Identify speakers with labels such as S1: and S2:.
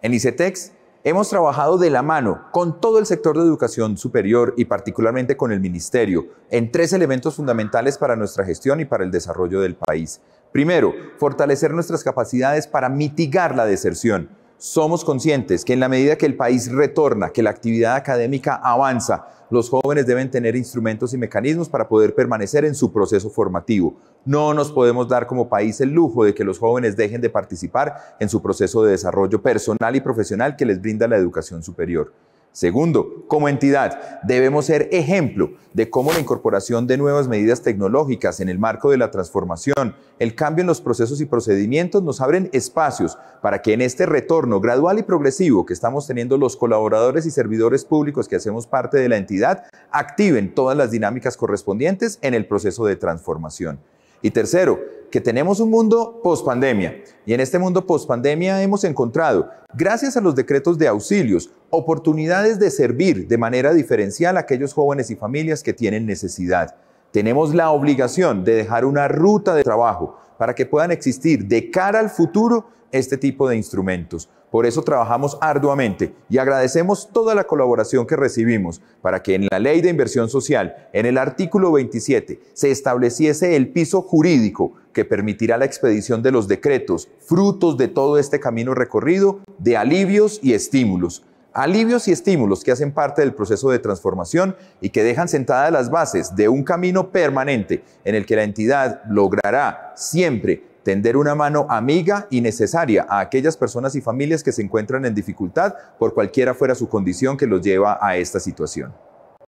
S1: En ICETEX hemos trabajado de la mano con todo el sector de educación superior y particularmente con el Ministerio en tres elementos fundamentales para nuestra gestión y para el desarrollo del país. Primero, fortalecer nuestras capacidades para mitigar la deserción somos conscientes que en la medida que el país retorna, que la actividad académica avanza, los jóvenes deben tener instrumentos y mecanismos para poder permanecer en su proceso formativo. No nos podemos dar como país el lujo de que los jóvenes dejen de participar en su proceso de desarrollo personal y profesional que les brinda la educación superior. Segundo, como entidad, debemos ser ejemplo de cómo la incorporación de nuevas medidas tecnológicas en el marco de la transformación, el cambio en los procesos y procedimientos nos abren espacios para que en este retorno gradual y progresivo que estamos teniendo los colaboradores y servidores públicos que hacemos parte de la entidad, activen todas las dinámicas correspondientes en el proceso de transformación. Y tercero, que tenemos un mundo pospandemia. Y en este mundo pospandemia hemos encontrado, gracias a los decretos de auxilios, oportunidades de servir de manera diferencial a aquellos jóvenes y familias que tienen necesidad. Tenemos la obligación de dejar una ruta de trabajo, para que puedan existir de cara al futuro este tipo de instrumentos. Por eso trabajamos arduamente y agradecemos toda la colaboración que recibimos para que en la Ley de Inversión Social, en el artículo 27, se estableciese el piso jurídico que permitirá la expedición de los decretos, frutos de todo este camino recorrido, de alivios y estímulos alivios y estímulos que hacen parte del proceso de transformación y que dejan sentadas las bases de un camino permanente en el que la entidad logrará siempre tender una mano amiga y necesaria a aquellas personas y familias que se encuentran en dificultad por cualquiera fuera su condición que los lleva a esta situación.